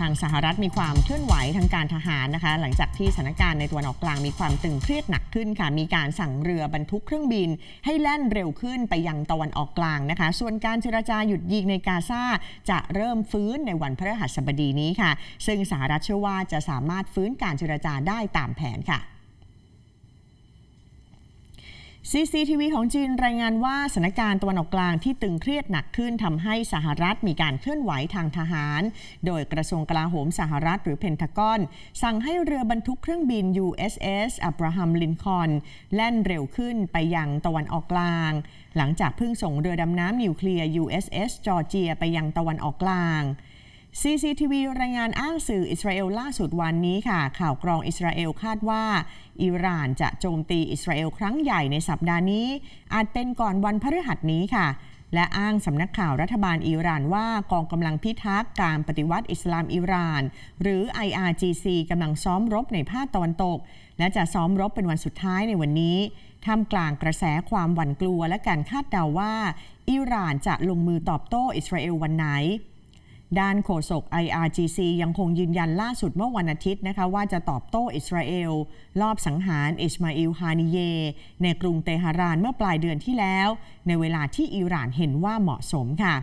ทางสหรัฐมีความเคลื่อนไหวทางการทหารนะคะ หลังจากที่สถานการณ์ในตัวนออกกลางมีความตึงเครียดหนักขึ้นค่ะ มีการสั่งเรือบรรทุกเครื่องบินให้แล่นเร็วขึ้นไปยังตะวันออกกลางนะคะ ส่วนการเจรจาหยุดยิงในกาซาจะเริ่มฟื้นในวันพฤหัสบดีนี้ค่ะ ซึ่งสหรัฐเชื่อว่าจะสามารถฟื้นการเจรจาได้ตามแผนค่ะ CCTV ของจีนรายงานว่าสถานการณ์ตะวันออกกลางที่ตึงเครียดหนักขึ้น ทำให้สหรัฐมีการเคลื่อนไหวทางทหาร โดยกระทรวงกลาโหมสหรัฐหรือเพนทากอน สั่งให้เรือบรรทุกเครื่องบิน USS อับราฮัมลินคอนแล่นเร็วขึ้นไปยังตะวันออกกลาง หลังจากเพิ่งส่งเรือดำน้ำนิวเคลียร์ USS จอร์เจียไปยังตะวันออกกลาง CCTV รายงานอ้างสื่ออิสราเอลล่าสุดวันนี้ค่ะ ข่าวกรองอิสราเอลคาดว่า อิหร่านจะโจมตีอิสราเอลครั้งใหญ่ในสัปดาห์นี้ อาจเป็นก่อนวันพฤหัสนี้ค่ะ และอ้างสำนักข่าวรัฐบาลอิหร่านว่ากองกำลังพิทักษ์การปฏิวัติอิสลามอิหร่าน หรือ IRGC กำลังซ้อมรบในภาคตะวันตก และจะซ้อมรบเป็นวันสุดท้ายในวันนี้ท่ามกลางกระแสความหวั่นกลัวและการคาดเดาว่าอิหร่านจะลงมือตอบโต้อิสราเอลวันไหนด้านโฆษก IRGC ยังคงยืนยันล่าสุดเมื่อวันอาทิตย์นะคะว่าจะตอบโต้อิสราเอล รอบสังหารอิสมาอิลฮานิเย ในกรุงเตหะรานเมื่อปลายเดือนที่แล้ว ในเวลาที่อิหร่านเห็นว่าเหมาะสมค่ะ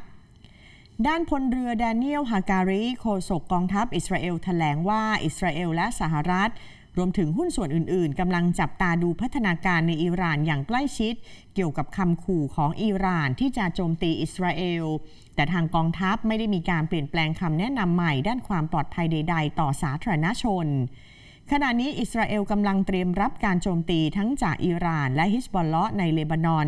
ด้านพลเรือแดเนียลฮาการีโฆษกกองทัพอิสราเอลแถลงว่าอิสราเอลและสหรัฐรวมถึงหุ้นส่วนอื่นๆกำลังจับตาดูพัฒนาการในอิหร่านอย่างใกล้ชิด เกี่ยวกับคำขู่ของอิหร่านที่จะโจมตีอิสราเอล แต่ทางกองทัพไม่ได้มีการเปลี่ยนแปลงคำแนะนำใหม่ด้านความปลอดภัยใดๆ ต่อสาธารณชน ขณะนี้อิสราเอลกำลังเตรียมรับการโจมตีทั้งจากอิหร่าน และฮิสบอลเลาะในเลบานอน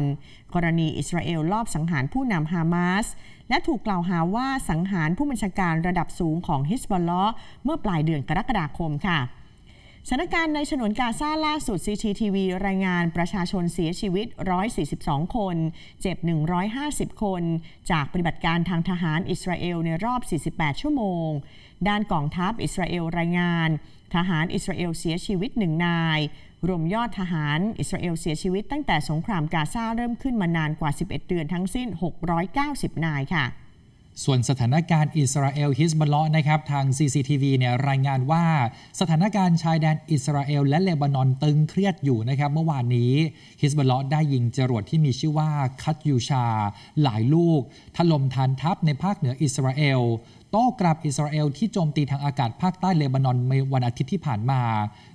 กรณีอิสราเอลลอบสังหารผู้นำฮามาส และถูกกล่าวหาว่าสังหารผู้บัญชาการระดับสูงของฮิสบอลเลาะเมื่อปลายเดือนกรกฎาคมค่ะสถานการณ์ในฉนวนกาซาล่าสุด CCTV รายงานประชาชนเสียชีวิต 142 คน เจ็บ 150 คน จากปฏิบัติการทางทหารอิสราเอล ในรอบ 48 ชั่วโมง ด้านกองทัพอิสราเอลรายงาน ทหารอิสราเอลเสียชีวิตหนึ่งนาย รวมยอดทหารอิสราเอล เสียชีวิตตั้งแต่สงครามกาซาเริ่มขึ้นมานานกว่า 11เดือนทั้งสิ้น 690 นายค่ะส่วนสถานการณ์อิสราเอลฮิสบัลเลาะนะครับทาง CCTV เนี่ยรายงานว่า สถานการณ์ชายแดน อิสราเอลและเลบานอนตึงเครียดอยู่นะครับเมื่อวานนี้ฮิสบัลเลาะได้ยิงจรวดที่มีชื่อว่า คัตยูชา หลายลูกถล่มฐานทัพในภาคเหนืออิสราเอลโต้กลับอิสราเอลที่โจมตีทางอากาศภาคใต้เลบานอนในวันอาทิตย์ที่ผ่านมา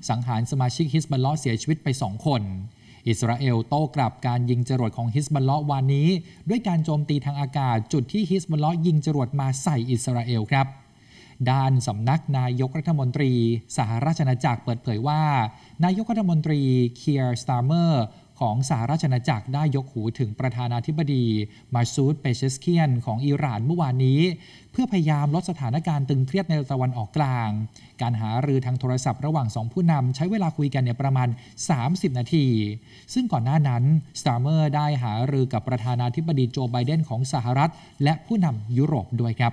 สังหารสมาชิกฮิสบัลเลาะเสียชีวิตไป 2 คนอิสราเอลโต้กลับการยิงจรวดของฮิสบัลเลาะวันนี้ ด้วยการโจมตีทางอากาศจุดที่ฮิสบัลเลาะยิงจรวดมาใส่อิสราเอลครับ ด้านสำนักนายกรัฐมนตรีสหราชอาณาจักรเปิดเผยว่า นายกรัฐมนตรีเคียร์สตาร์เมอร์ของสหราชอาณาจักรได้ยกหูถึงประธานาธิบดี มาซูดเปเชสเคียนของอิหร่านเมื่อวานนี้ เพื่อพยายามลดสถานการณ์ตึงเครียดในตะวันออกกลาง การหารือทางโทรศัพท์ระหว่าง 2 ผู้นำใช้เวลาคุยกันเนี่ยประมาณ 30 นาที ซึ่งก่อนหน้านั้นสตาร์เมอร์ได้หารือกับประธานาธิบดีโจไบเดนของสหรัฐ และผู้นำยุโรปด้วยครับ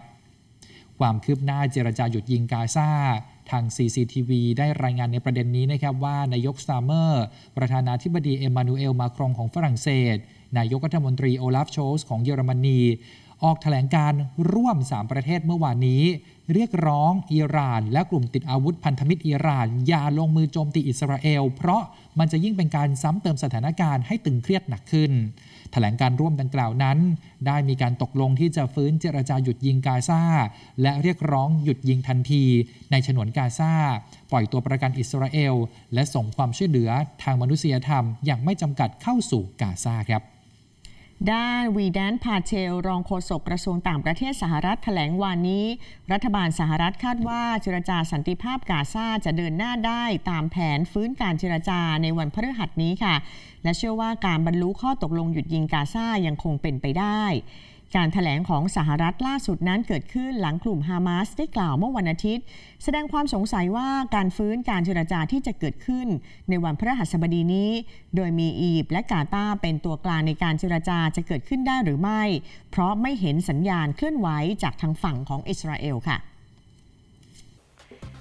ความคืบหน้าเจรจาหยุดยิงกาซาทาง CCTV ได้รายงานในประเด็นนี้นะครับว่า นายกซามเมอร์ ประธานาธิบดีเอมานูเอลมาครองของฝรั่งเศส นายกรัฐมนตรีโอลาฟโชสของเยอรมนีออกถแถลงการร่วม 3 ประเทศเมื่อวานนี้ เรียกร้องอิหร่าน และกลุ่มติดอาวุธพันธมิตรอิหร่านอย่าลงมือโจมตีอิสราเอลเพราะมันจะยิ่งเป็นการซ้ำเติมสถานการณ์ให้ตึงเครียดหนักขึ้นถแถลงการร่วมดังกล่าวนั้น ได้มีการตกลงที่จะฟื้นเจรจาหยุดยิงกาซาและเรียกร้องหยุดยิงทันทีในฉนวนกาซาปล่อยตัวประกันอิสราเอล และส่งความช่วยเหลือทางมนุษยธรรมอย่างไม่จำกัดเข้าสู่กาซาครับด้านวีแดนพาเชล รองโฆษกกระทรวงต่างประเทศสหรัฐถแถลงวานนี้ รัฐบาลสหรัฐคาดว่าเจรจาสันติภาพกาซาจะเดินหน้าได้ตามแผนฟื้นการเจรจาในวันพฤหัสนี้ค่ะ และเชื่อว่าการบรรลุข้อตกลงหยุดยิงกาซายังคงเป็นไปได้การถแถลงของสหรัฐล่าสุดนั้นเกิดขึ้นหลังกลุ่มฮามาสได้กล่าวเมื่อวันอาทิตย์ แสดงความสงสัยว่าการฟื้นการเจรจาที่จะเกิดขึ้นในวันพฤหัสบดีนี้ โดยมีอียิปต์และกาตาร์เป็นตัวกลางในการเจรจาจะเกิดขึ้นได้หรือไม่ เพราะไม่เห็นสัญญาณเคลื่อนไหวจากทางฝั่งของอิสราเอลค่ะ